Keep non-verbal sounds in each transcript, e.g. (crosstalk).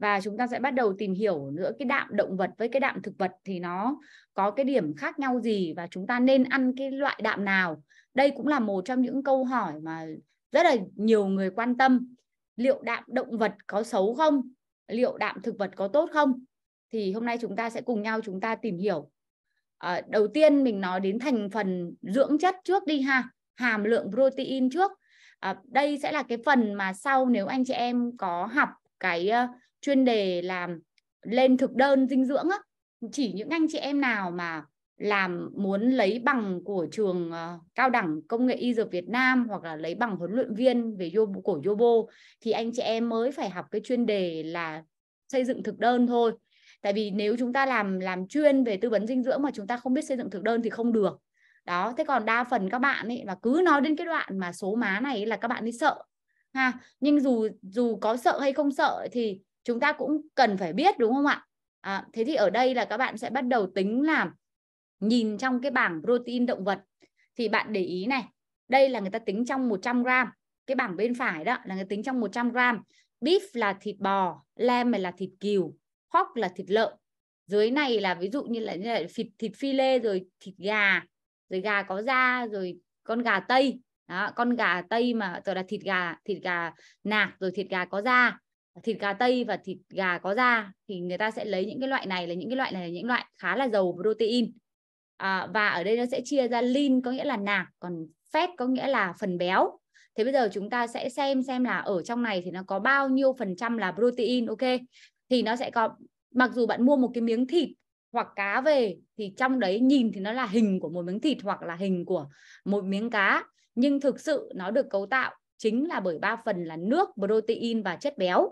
và chúng ta sẽ bắt đầu tìm hiểu nữa cái đạm động vật với cái đạm thực vật thì nó có cái điểm khác nhau gì và chúng ta nên ăn cái loại đạm nào đây cũng là một trong những câu hỏi mà rất là nhiều người quan tâm liệu đạm động vật có xấu không liệu đạm thực vật có tốt không thì hôm nay chúng ta sẽ cùng nhau chúng ta tìm hiểu à, đầu tiên mình nói đến thành phần dưỡng chất trước đi ha hàm lượng protein trước à, đây sẽ là cái phần mà sau nếu anh chị em có học cái à, chuyên đề làm lên thực đơn dinh dưỡng á chỉ những anh chị em nào mà làm muốn lấy bằng của trường ờ, cao đẳng công nghệ y dược Việt Nam hoặc là lấy bằng huấn luyện viên về yobo, của Yobo thì anh chị em mới phải học cái chuyên đề là xây dựng thực đơn thôi. Tại vì nếu chúng ta làm làm chuyên về tư vấn dinh dưỡng mà chúng ta không biết xây dựng thực đơn thì không được. Đó, thế còn đa phần các bạn ấy là cứ nói đến cái đoạn mà số má này là các bạn ấy sợ. Ha, nhưng dù dù có sợ hay không sợ thì chúng ta cũng cần phải biết đúng không ạ à, thế thì ở đây là các bạn sẽ bắt đầu tính là nhìn trong cái bảng protein động vật thì bạn để ý này đây là người ta tính trong 100 gram cái bảng bên phải đó là người tính trong 100 gram beef là thịt bò lamb là thịt cừu pork là thịt lợn dưới này là ví dụ như là, như là thịt thịt phi lê rồi thịt gà rồi gà có da rồi con gà tây đó, con gà tây mà rồi là thịt gà thịt gà nạc rồi thịt gà có da thịt gà tây và thịt gà có da thì người ta sẽ lấy những cái loại này là những cái loại này là những loại khá là giàu protein à, và ở đây nó sẽ chia ra lean có nghĩa là nạc còn fat có nghĩa là phần béo thế bây giờ chúng ta sẽ xem xem là ở trong này thì nó có bao nhiêu phần trăm là protein ok thì nó sẽ có mặc dù bạn mua một cái miếng thịt hoặc cá về thì trong đấy nhìn thì nó là hình của một miếng thịt hoặc là hình của một miếng cá nhưng thực sự nó được cấu tạo chính là bởi ba phần là nước, protein và chất béo.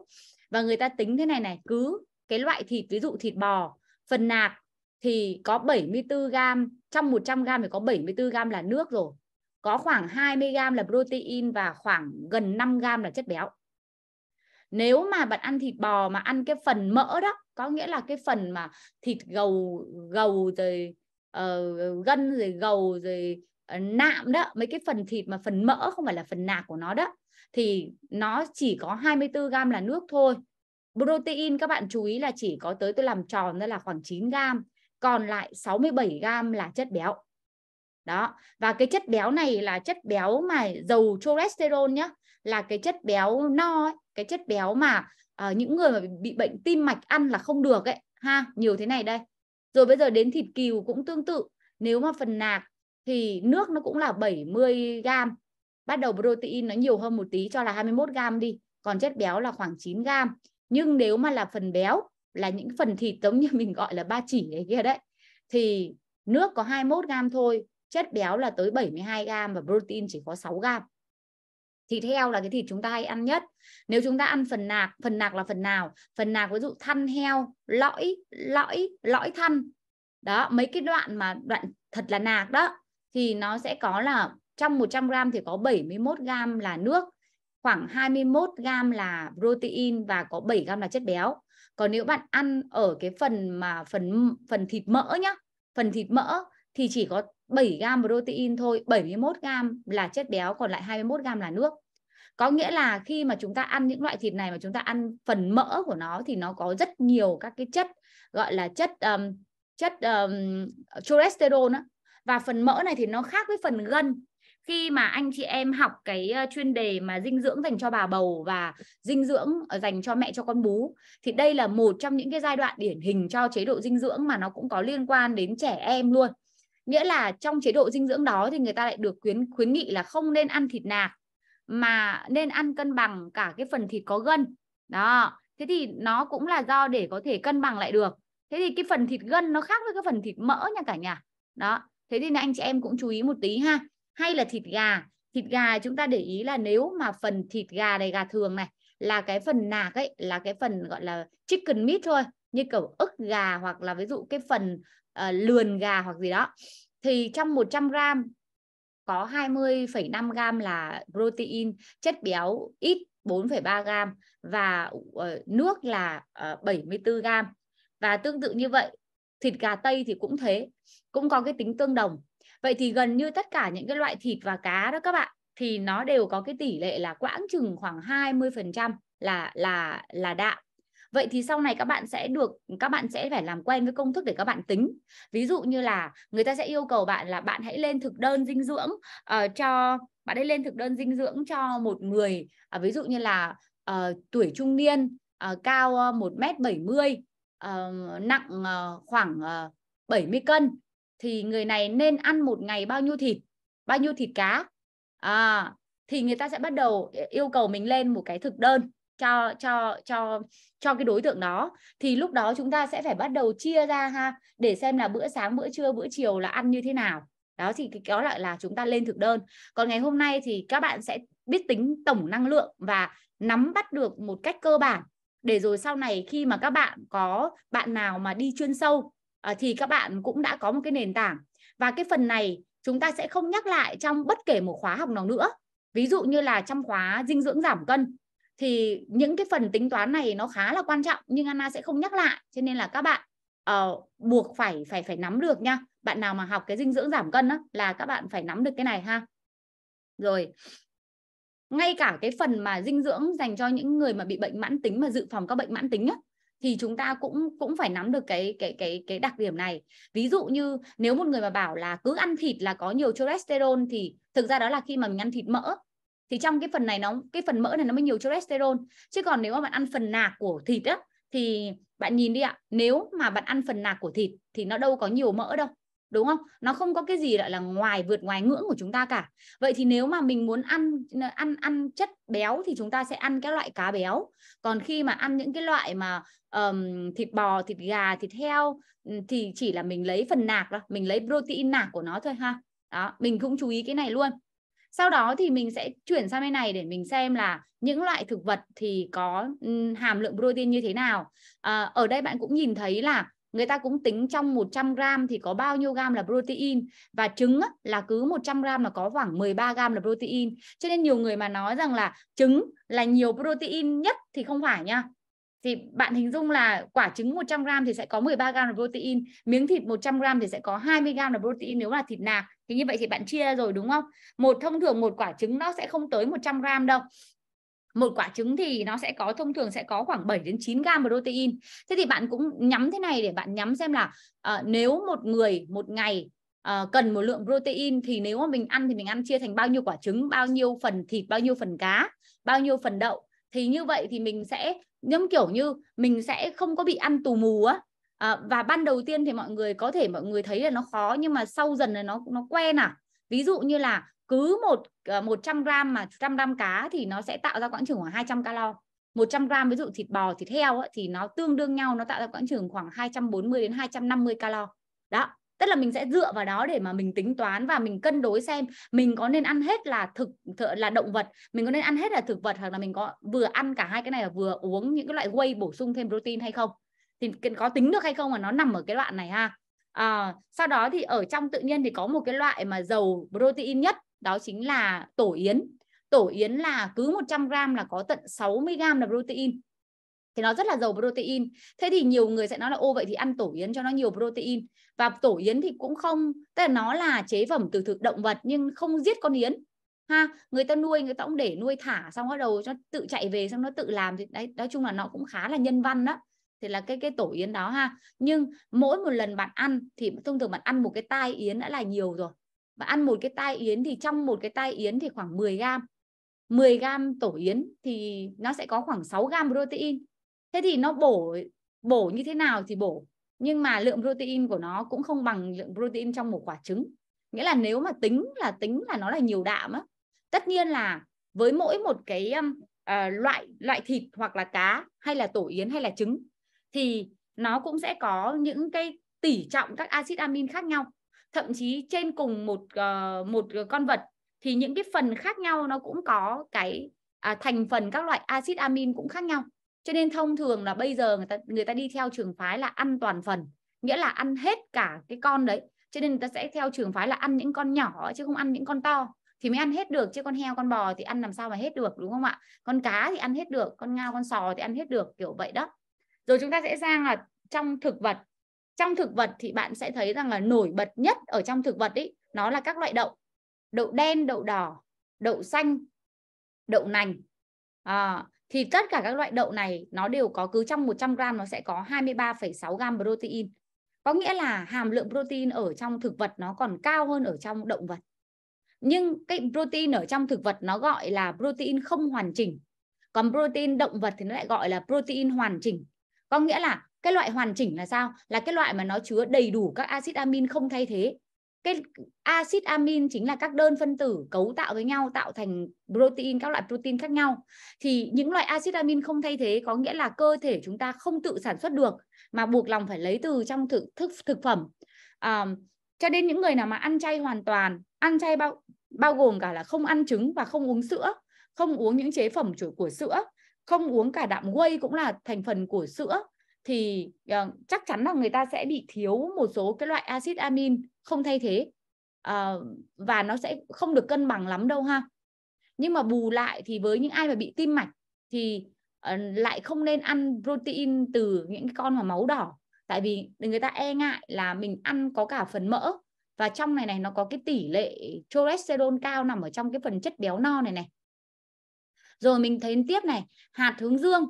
Và người ta tính thế này này, cứ cái loại thịt ví dụ thịt bò, phần nạc thì có 74 gram, trong 100 gram thì có 74 gram là nước rồi. Có khoảng 20 gram là protein và khoảng gần 5 gram là chất béo. Nếu mà bạn ăn thịt bò mà ăn cái phần mỡ đó, có nghĩa là cái phần mà thịt gầu gầu rồi uh, gân rồi gầu rồi Ờ, nạm đó mấy cái phần thịt mà phần mỡ không phải là phần nạc của nó đó thì nó chỉ có 24 gram là nước thôi protein các bạn chú ý là chỉ có tới tôi làm tròn ra là khoảng 9 gram còn lại 67 gram là chất béo đó và cái chất béo này là chất béo mà dầu cholesterol nhá là cái chất béo no ấy, cái chất béo mà uh, những người mà bị bệnh tim mạch ăn là không được ấy ha nhiều thế này đây rồi bây giờ đến thịt cừu cũng tương tự nếu mà phần nạc thì nước nó cũng là 70 gram bắt đầu protein nó nhiều hơn một tí cho là 21 gram đi còn chất béo là khoảng 9 gram nhưng nếu mà là phần béo là những phần thịt giống như (laughs) mình gọi là ba chỉ này kia đấy thì nước có 21 gram thôi chất béo là tới 72 gram và protein chỉ có 6 gram thịt heo là cái thịt chúng ta hay ăn nhất nếu chúng ta ăn phần nạc phần nạc là phần nào phần nạc ví dụ thăn heo lõi lõi lõi thăn đó mấy cái đoạn mà đoạn thật là nạc đó thì nó sẽ có là trong 100 gram thì có 71 gram là nước, khoảng 21 gram là protein và có 7 gram là chất béo. Còn nếu bạn ăn ở cái phần mà phần phần thịt mỡ nhá, phần thịt mỡ thì chỉ có 7 gram protein thôi, 71 gram là chất béo còn lại 21 gram là nước. Có nghĩa là khi mà chúng ta ăn những loại thịt này mà chúng ta ăn phần mỡ của nó thì nó có rất nhiều các cái chất gọi là chất um, chất um, cholesterol đó, và phần mỡ này thì nó khác với phần gân khi mà anh chị em học cái ờ, chuyên đề mà dinh dưỡng dành cho bà bầu và dinh dưỡng ờ, dành cho mẹ cho con bú thì đây là một trong những cái giai đoạn điển hình cho chế độ dinh dưỡng mà nó cũng có liên quan đến trẻ em luôn nghĩa là trong chế độ dinh dưỡng đó thì người ta lại được khuyến khuyến nghị là không nên ăn thịt nạc mà nên ăn cân bằng cả cái phần thịt có gân đó thế thì nó cũng là do để có thể cân bằng lại được thế thì cái phần thịt gân nó khác với cái phần thịt mỡ nha cả nhà đó thế thì anh chị em cũng chú ý một tí ha hay là thịt gà thịt gà chúng ta để ý là nếu mà phần thịt gà này gà thường này là cái phần nạc ấy là cái phần gọi là chicken meat thôi như kiểu ức gà hoặc là ví dụ cái phần uh, lườn gà hoặc gì đó thì trong 100 gram có 20,5 gram là protein chất béo ít 4,3 gram và uh, nước là uh, ờ, 74 gram và tương tự như vậy thịt gà tây thì cũng thế cũng có cái tính tương đồng vậy thì gần như tất cả những cái loại thịt và cá đó các bạn thì nó đều có cái tỷ lệ là quãng chừng khoảng 20% là là là đạm vậy thì sau này các bạn sẽ được các bạn sẽ phải làm quen với công thức để các bạn tính ví dụ như là người ta sẽ yêu cầu bạn là bạn hãy lên thực đơn dinh dưỡng uh, cho bạn hãy lên thực đơn dinh dưỡng cho một người uh, ví dụ như là uh, tuổi trung niên uh, cao một 1 m 70 uh, nặng uh, khoảng uh, ờ, 70 cân thì người này nên ăn một ngày bao nhiêu thịt bao nhiêu thịt cá à, thì người ta sẽ bắt đầu yêu cầu mình lên một cái thực đơn cho cho cho cho cái đối tượng đó thì lúc đó chúng ta sẽ phải bắt đầu chia ra ha để xem là bữa sáng bữa trưa bữa chiều là ăn như thế nào đó thì kéo lại là chúng ta lên thực đơn còn ngày hôm nay thì các bạn sẽ biết tính tổng năng lượng và nắm bắt được một cách cơ bản để rồi sau này khi mà các bạn có bạn nào mà đi chuyên sâu ờ, thì các bạn cũng đã có một cái nền tảng và cái phần này chúng ta sẽ không nhắc lại trong bất kể một khóa học nào nữa ví dụ như là trong khóa dinh dưỡng giảm cân thì những cái phần tính toán này nó khá là quan trọng nhưng Anna sẽ không nhắc lại cho nên là các bạn uh, buộc phải phải phải nắm được nha bạn nào mà học cái dinh dưỡng giảm cân đó, là các bạn phải nắm được cái này ha rồi ngay cả cái phần mà dinh dưỡng dành cho những người mà bị bệnh mãn tính mà dự phòng các bệnh mãn tính nhá thì chúng ta cũng cũng phải nắm được cái cái cái cái đặc điểm này ví dụ như nếu một người mà bảo là cứ ăn thịt là có nhiều cholesterol thì thực ra đó là khi mà mình ăn thịt mỡ thì trong cái phần này nó cái phần mỡ này nó mới nhiều cholesterol chứ còn nếu mà bạn ăn phần nạc của thịt á thì bạn nhìn đi ạ nếu mà bạn ăn phần nạc của thịt thì nó đâu có nhiều mỡ đâu đúng không nó không có cái gì lại là ngoài vượt ngoài ngưỡng của chúng ta cả vậy thì nếu mà mình muốn ăn ăn ăn chất béo thì chúng ta sẽ ăn các loại cá béo còn khi mà ăn những cái loại mà um, thịt bò thịt gà thịt heo ừ, thì chỉ là mình lấy phần nạc thôi mình lấy protein nạc của nó thôi ha đó mình cũng chú ý cái này luôn sau đó thì mình sẽ chuyển sang bên này để mình xem là những loại thực vật thì có hàm lượng protein như thế nào à, ở đây bạn cũng nhìn thấy là người ta cũng tính trong 100 gram thì có bao nhiêu gram là protein và trứng là cứ 100 gram là có khoảng 13 gram là protein cho nên nhiều người mà nói rằng là trứng là nhiều protein nhất thì không phải nha thì bạn hình dung là quả trứng 100 gram thì sẽ có 13 gram là protein, miếng thịt 100 gram thì sẽ có 20 gram là protein nếu là thịt nạc. Thì như vậy thì bạn chia rồi đúng không? Một thông thường một quả trứng nó sẽ không tới 100 gram đâu một quả trứng thì nó sẽ có thông thường sẽ có khoảng 7 đến 9 gam protein. Thế thì bạn cũng nhắm thế này để bạn nhắm xem là uh, nếu một người một ngày uh, cần một lượng protein thì nếu mà mình ăn thì mình ăn chia thành bao nhiêu quả trứng, bao nhiêu phần thịt, bao nhiêu phần cá, bao nhiêu phần đậu thì như vậy thì mình sẽ giống kiểu như mình sẽ không có bị ăn tù mù á. À, và ban đầu tiên thì mọi người có thể mọi người thấy là nó khó nhưng mà sau dần là nó nó quen à ví dụ như là cứ một 100 ờ, gram mà 100 gram cá thì nó sẽ tạo ra quãng trường khoảng 200 calo 100 gram ví dụ thịt bò thịt heo ấy, thì nó tương đương nhau nó tạo ra quãng trường khoảng 240 đến 250 calo đó tức là mình sẽ dựa vào đó để mà mình tính toán và mình cân đối xem mình có nên ăn hết là thực là động vật mình có nên ăn hết là thực vật hoặc là mình có vừa ăn cả hai cái này và vừa uống những cái loại whey bổ sung thêm protein hay không thì có tính được hay không mà nó nằm ở cái đoạn này ha à, sau đó thì ở trong tự nhiên thì có một cái loại mà giàu protein nhất đó chính là tổ yến tổ yến là cứ 100 gram là có tận 60 gram là protein thì nó rất là giàu protein thế thì nhiều người sẽ nói là ô vậy thì ăn tổ yến cho nó nhiều protein và tổ yến thì cũng không tức là nó là chế phẩm từ thực động vật nhưng không giết con yến ha người ta nuôi người ta cũng để nuôi thả xong bắt đầu cho tự chạy về xong nó tự làm thì đấy nói chung là nó cũng khá là nhân văn đó thì là cái cái tổ yến đó ha nhưng mỗi một lần bạn ăn thì thông thường bạn ăn một cái tai yến đã là nhiều rồi và ăn một cái tai yến thì trong một cái tai yến thì khoảng 10 gram 10 gram tổ yến thì nó sẽ có khoảng 6 gram protein thế thì nó bổ bổ như thế nào thì bổ nhưng mà lượng protein của nó cũng không bằng lượng protein trong một quả trứng nghĩa là nếu mà tính là tính là nó là nhiều đạm á tất nhiên là với mỗi một cái uh, loại loại thịt hoặc là cá hay là tổ yến hay là trứng thì nó cũng sẽ có những cái tỷ trọng các axit amin khác nhau thậm chí trên cùng một uh, một ờ, con vật thì những cái phần khác nhau nó cũng có cái à, thành phần các loại axit amin cũng khác nhau cho nên thông thường là bây giờ người ta người ta đi theo trường phái là ăn toàn phần nghĩa là ăn hết cả cái con đấy cho nên người ta sẽ theo trường phái là ăn những con nhỏ chứ không ăn những con to thì mới ăn hết được chứ con heo con bò thì ăn làm sao mà hết được đúng không ạ con cá thì ăn hết được con ngao con sò thì ăn hết được kiểu vậy đó rồi chúng ta sẽ sang là trong thực vật trong thực vật thì bạn sẽ thấy rằng là nổi bật nhất ở trong thực vật ý nó là các loại đậu đậu đen đậu đỏ đậu xanh đậu nành à, thì tất cả các loại đậu này nó đều có cứ trong 100 gram nó sẽ có 23,6 gram protein có nghĩa là hàm lượng protein ở trong thực vật nó còn cao hơn ở trong động vật nhưng cái protein ở trong thực vật nó gọi là protein không hoàn chỉnh còn protein động vật thì nó lại gọi là protein hoàn chỉnh có nghĩa là cái loại hoàn chỉnh là sao là cái loại mà nó chứa đầy đủ các axit amin không thay thế cái axit amin chính là các đơn phân tử cấu tạo với nhau tạo thành protein các loại protein khác nhau thì những loại axit amin không thay thế có nghĩa là cơ thể chúng ta không tự sản xuất được mà buộc lòng phải lấy từ trong thực thực, thực phẩm à, cho nên những người nào mà ăn chay hoàn toàn ăn chay bao bao gồm cả là không ăn trứng và không uống sữa không uống những chế phẩm chủ của sữa không uống cả đạm whey cũng là thành phần của sữa thì uh, chắc chắn là người ta sẽ bị thiếu một số cái loại axit amin không thay thế uh, và nó sẽ không được cân bằng lắm đâu ha nhưng mà bù lại thì với những ai mà bị tim mạch thì uh, lại không nên ăn protein từ những con mà máu đỏ tại vì người ta e ngại là mình ăn có cả phần mỡ và trong này này nó có cái tỷ lệ cholesterol cao nằm ở trong cái phần chất béo no này này rồi mình thấy tiếp này hạt hướng dương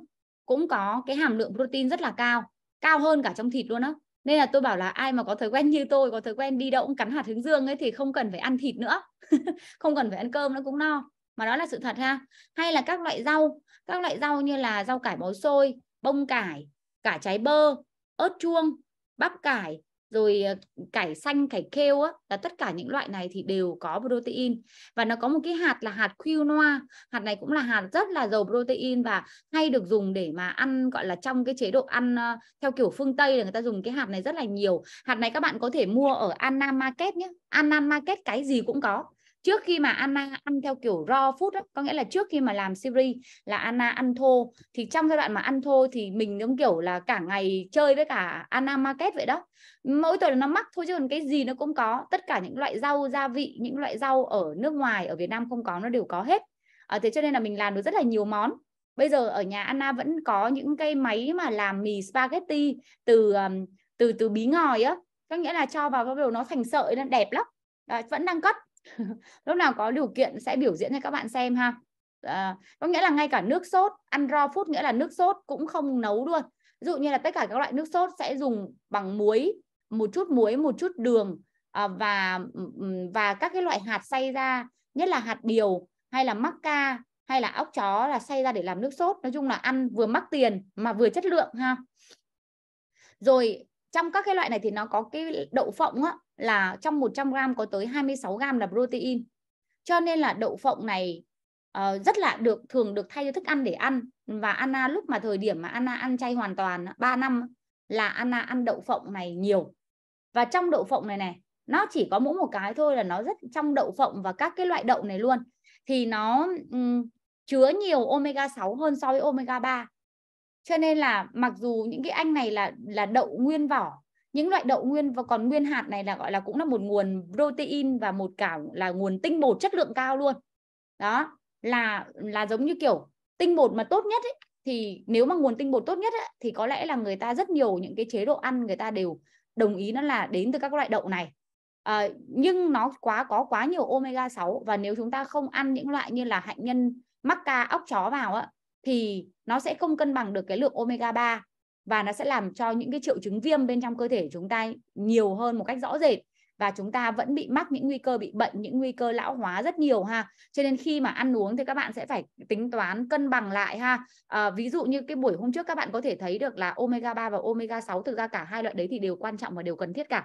cũng có cái hàm lượng protein rất là cao cao hơn cả trong thịt luôn á nên là tôi bảo là ai mà có thói quen như tôi có thói quen đi đâu cũng cắn hạt hướng dương ấy thì không cần phải ăn thịt nữa (laughs) không cần phải ăn cơm nó cũng no mà đó là sự thật ha hay là các loại rau các loại rau như là rau cải bó xôi bông cải cải trái bơ ớt chuông bắp cải rồi ờ, cải xanh cải kêu á là tất cả những loại này thì đều có protein và nó có một cái hạt là hạt quinoa hạt này cũng là hạt rất là giàu protein và hay được dùng để mà ăn gọi là trong cái chế độ ăn ờ, theo kiểu phương tây là người ta dùng cái hạt này rất là nhiều hạt này các bạn có thể mua ở Anna Market nhé Anna Market cái gì cũng có trước khi mà Anna ăn theo kiểu raw food đó, có nghĩa là trước khi mà làm series là Anna ăn thô thì trong giai đoạn mà ăn thô thì mình giống kiểu là cả ngày chơi với cả Anna Market vậy đó mỗi tuần nó mắc thôi chứ còn cái gì nó cũng có tất cả những loại rau gia vị những loại rau ở nước ngoài ở Việt Nam không có nó đều có hết à, thế cho nên là mình làm được rất là nhiều món bây giờ ở nhà Anna vẫn có những cái máy mà làm mì spaghetti từ từ từ bí ngòi á có nghĩa là cho vào cái đồ nó thành sợi nó đẹp lắm à, vẫn đang cất (laughs) lúc nào có điều kiện sẽ biểu diễn cho các bạn xem ha à, có nghĩa là ngay cả nước sốt ăn raw food nghĩa là nước sốt cũng không nấu luôn ví dụ như là tất cả các loại nước sốt sẽ dùng bằng muối một chút muối một chút đường à, và ừ, ừ, và các cái loại hạt xay ra nhất là hạt điều hay là mắc ca hay là óc chó là xay ra để làm nước sốt nói chung là ăn vừa mắc tiền mà vừa chất lượng ha rồi trong các cái loại này thì nó có cái đậu phộng á là trong 100 gram có tới 26 gram là protein. Cho nên là đậu phộng này uh, rất là được thường được thay cho thức ăn để ăn và Anna lúc mà thời điểm mà Anna ăn chay hoàn toàn 3 năm là Anna ăn đậu phộng này nhiều. Và trong đậu phộng này này nó chỉ có mỗi một cái thôi là nó rất trong đậu phộng và các cái loại đậu này luôn thì nó um, chứa nhiều omega 6 hơn so với omega 3. Cho nên là mặc dù những cái anh này là là đậu nguyên vỏ những loại đậu nguyên và còn nguyên hạt này là gọi là cũng là một nguồn protein và một cả là nguồn tinh bột chất lượng cao luôn đó là là giống như kiểu tinh bột mà tốt nhất ấy, thì nếu mà nguồn tinh bột tốt nhất ấy, thì có lẽ là người ta rất nhiều những cái chế độ ăn người ta đều đồng ý nó là đến từ các loại đậu này à, nhưng nó quá có quá nhiều omega 6 và nếu chúng ta không ăn những loại như là hạnh nhân mắc ca ốc chó vào á thì nó sẽ không cân bằng được cái lượng omega 3 và nó sẽ làm cho những cái triệu chứng viêm bên trong cơ thể chúng ta nhiều hơn một cách rõ rệt và chúng ta vẫn bị mắc những nguy cơ bị bệnh những nguy cơ lão hóa rất nhiều ha cho nên khi mà ăn uống thì các bạn sẽ phải tính toán cân bằng lại ha à, ví dụ như cái buổi hôm trước các bạn có thể thấy được là omega 3 và omega 6 thực ra cả hai loại đấy thì đều quan trọng và đều cần thiết cả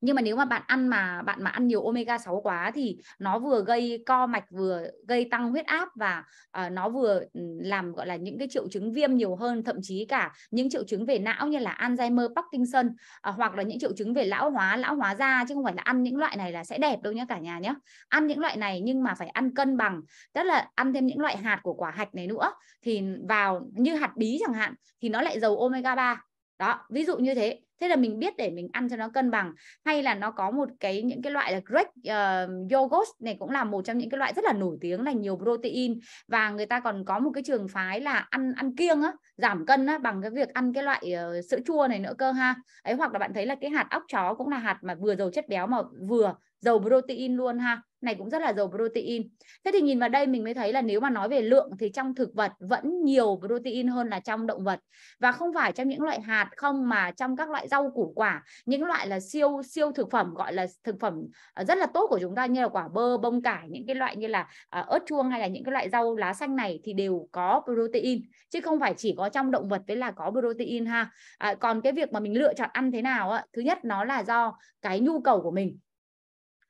nhưng mà nếu mà bạn ăn mà bạn mà ăn nhiều omega 6 quá thì nó vừa gây co mạch vừa gây tăng huyết áp và uh, nó vừa ừ, làm gọi là những cái triệu chứng viêm nhiều hơn thậm chí cả những triệu chứng về não như là Alzheimer, Parkinson uh, hoặc là những triệu chứng về lão hóa, lão hóa da chứ không phải là ăn những loại này là sẽ đẹp đâu nhé cả nhà nhé. Ăn những loại này nhưng mà phải ăn cân bằng, tức là ăn thêm những loại hạt của quả hạch này nữa thì vào như hạt bí chẳng hạn thì nó lại giàu omega 3 đó ví dụ như thế thế là mình biết để mình ăn cho nó cân bằng hay là nó có một cái những cái loại là Greek uh, yogurt này cũng là một trong những cái loại rất là nổi tiếng là nhiều protein và người ta còn có một cái trường phái là ăn ăn kiêng á giảm cân á bằng cái việc ăn cái loại uh, sữa chua này nữa cơ ha ấy hoặc là bạn thấy là cái hạt óc chó cũng là hạt mà vừa giàu chất béo mà vừa dầu protein luôn ha này cũng rất là giàu protein thế thì nhìn vào đây mình mới thấy là nếu mà nói về lượng thì trong thực vật vẫn nhiều protein hơn là trong động vật và không phải trong những loại hạt không mà trong các loại rau củ quả những loại là siêu siêu thực phẩm gọi là thực phẩm ờ, rất là tốt của chúng ta như là quả bơ bông cải những cái loại như là ờ, ớt chuông hay là những cái loại rau lá xanh này thì đều có protein chứ không phải chỉ có trong động vật với là có protein ha à, còn cái việc mà mình lựa chọn ăn thế nào á thứ nhất nó là do cái nhu cầu của mình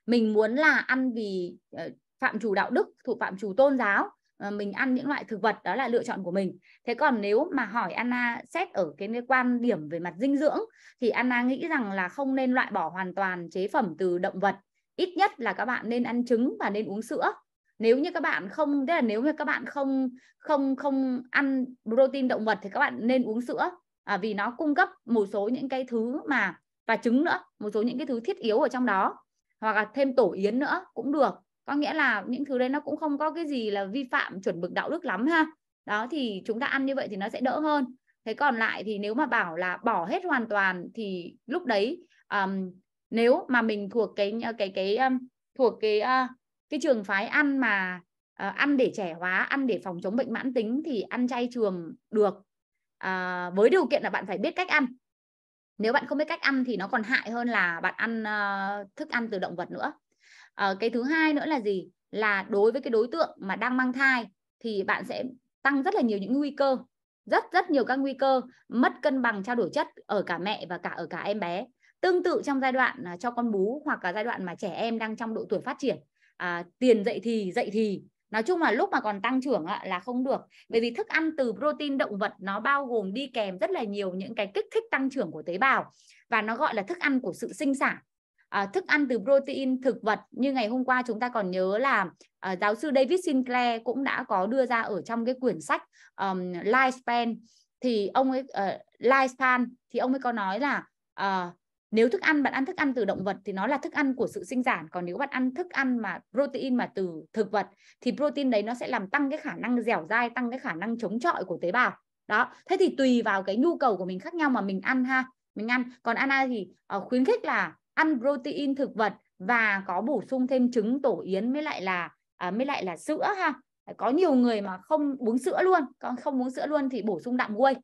mình muốn là ăn vì ờ, phạm chủ đạo đức thuộc phạm chủ tôn giáo Ờ, mình ăn những loại thực vật đó là lựa chọn của mình thế còn nếu mà hỏi Anna xét ở cái quan điểm về mặt dinh dưỡng thì Anna nghĩ rằng là không nên loại bỏ hoàn toàn chế phẩm từ động vật ít nhất là các bạn nên ăn trứng và nên uống sữa nếu như các bạn không tức là nếu như các bạn không không không ăn protein động vật thì các bạn nên uống sữa à, vì nó cung cấp một số những cái thứ mà và trứng nữa một số những cái thứ thiết yếu ở trong đó hoặc là thêm tổ yến nữa cũng được có nghĩa là những thứ đấy nó cũng không có cái gì là vi phạm chuẩn mực đạo đức lắm ha đó thì chúng ta ăn như vậy thì nó sẽ đỡ hơn thế còn lại thì nếu mà bảo là bỏ hết hoàn toàn thì lúc đấy um, nếu mà mình thuộc cái cái cái um, thuộc cái uh, cái trường phái ăn mà uh, ăn để trẻ hóa ăn để phòng chống bệnh mãn tính thì ăn chay trường được uh, với điều kiện là bạn phải biết cách ăn nếu bạn không biết cách ăn thì nó còn hại hơn là bạn ăn uh, thức ăn từ động vật nữa à, cái thứ hai nữa là gì là đối với cái đối tượng mà đang mang thai thì bạn sẽ tăng rất là nhiều những nguy cơ rất rất nhiều các nguy cơ mất cân bằng trao đổi chất ở cả mẹ và cả ở cả em bé tương tự trong giai đoạn à, cho con bú hoặc là giai đoạn mà trẻ em đang trong độ tuổi phát triển à, tiền dậy thì dậy thì nói chung là lúc mà còn tăng trưởng là không được bởi vì thức ăn từ protein động vật nó bao gồm đi kèm rất là nhiều những cái kích thích tăng trưởng của tế bào và nó gọi là thức ăn của sự sinh sản Ờ, thức ăn từ protein thực vật như ngày hôm qua chúng ta còn nhớ là à, giáo sư David Sinclair cũng đã có đưa ra ở trong cái quyển sách um, Lifespan thì ông ấy uh, Lifespan thì ông ấy có nói là uh, nếu thức ăn bạn ăn thức ăn từ động vật thì nó là thức ăn của sự sinh sản còn nếu bạn ăn thức ăn mà protein mà từ thực vật thì protein đấy nó sẽ làm tăng cái khả năng dẻo dai tăng cái khả năng chống chọi của tế bào đó thế thì tùy vào cái nhu cầu của mình khác nhau mà mình ăn ha mình ăn còn ăn ai thì uh, khuyến khích là ăn protein thực vật và có bổ sung thêm trứng tổ yến mới lại là à, mới lại là sữa ha có nhiều người mà không uống sữa luôn còn không uống sữa luôn thì bổ sung đạm whey.